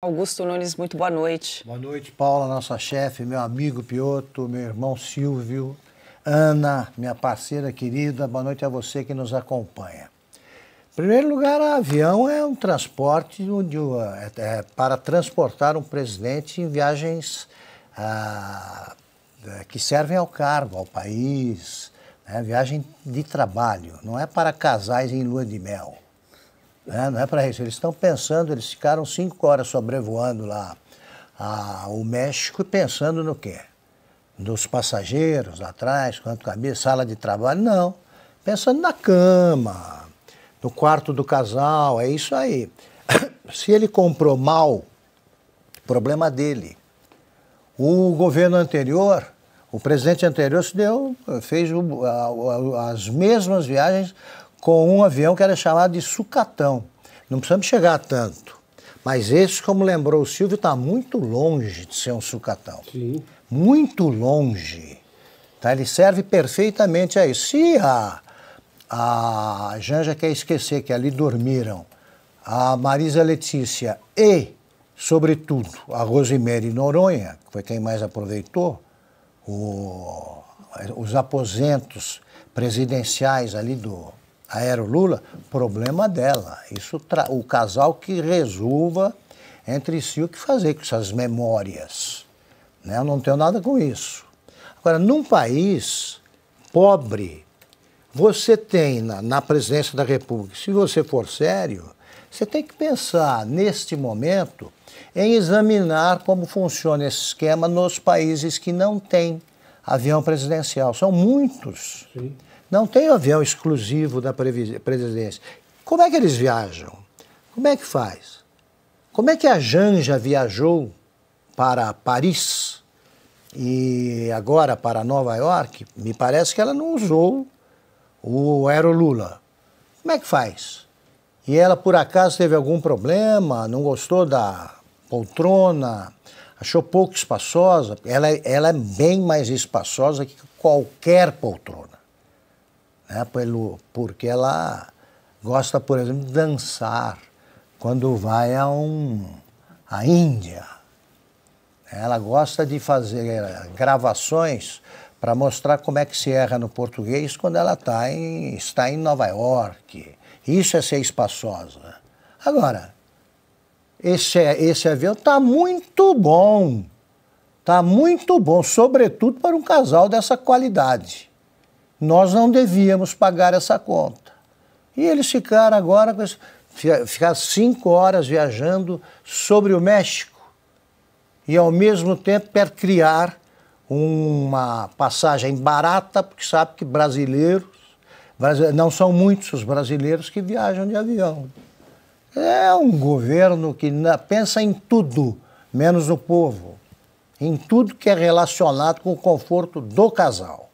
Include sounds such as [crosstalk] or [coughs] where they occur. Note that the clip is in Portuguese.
Augusto Nunes, muito boa noite. Boa noite, Paula, nossa chefe, meu amigo Pioto, meu irmão Silvio, Ana, minha parceira querida, boa noite a você que nos acompanha. Em primeiro lugar, avião é um transporte onde, é, é, para transportar um presidente em viagens ah, é, que servem ao cargo, ao país, né? viagem de trabalho, não é para casais em lua de mel. Né? Não é para isso. Eles estão pensando, eles ficaram cinco horas sobrevoando lá a, o México pensando no quê? Dos passageiros lá atrás, quanto cabia, sala de trabalho, não. Pensando na cama, no quarto do casal, é isso aí. [coughs] Se ele comprou mal, problema dele. O governo anterior, o presidente anterior se deu, fez as mesmas viagens com um avião que era chamado de sucatão. Não precisamos chegar a tanto. Mas esse, como lembrou o Silvio, está muito longe de ser um sucatão. Sim. Muito longe. Tá? Ele serve perfeitamente a isso. Se a, a Janja quer esquecer que ali dormiram a Marisa Letícia e, sobretudo, a Rosemary Noronha, que foi quem mais aproveitou o, os aposentos presidenciais ali do, Aero Lula, problema dela. Isso o casal que resolva entre si o que fazer com essas memórias. Né? Eu não tenho nada com isso. Agora, num país pobre, você tem na, na presidência da República, se você for sério, você tem que pensar neste momento em examinar como funciona esse esquema nos países que não têm avião presidencial. São muitos. Sim. Não tem avião exclusivo da presidência. Como é que eles viajam? Como é que faz? Como é que a Janja viajou para Paris e agora para Nova York? Me parece que ela não usou o Aero Lula. Como é que faz? E ela, por acaso, teve algum problema? Não gostou da poltrona? Achou pouco espaçosa? Ela, é, ela é bem mais espaçosa que qualquer poltrona né? Pelo, porque ela gosta, por exemplo, de dançar quando vai a um à Índia. Ela gosta de fazer eh, gravações para mostrar como é que se erra no português quando ela tá em, está em Nova York. Isso é ser espaçosa. Agora, esse, esse avião está muito bom. Está muito bom, sobretudo para um casal dessa qualidade. Nós não devíamos pagar essa conta. E eles ficaram agora com esse, ficar cinco horas viajando sobre o México e, ao mesmo tempo, quer criar uma passagem barata, porque sabe que brasileiros, não são muitos os brasileiros que viajam de avião. É um governo que pensa em tudo, menos no povo, em tudo que é relacionado com o conforto do casal.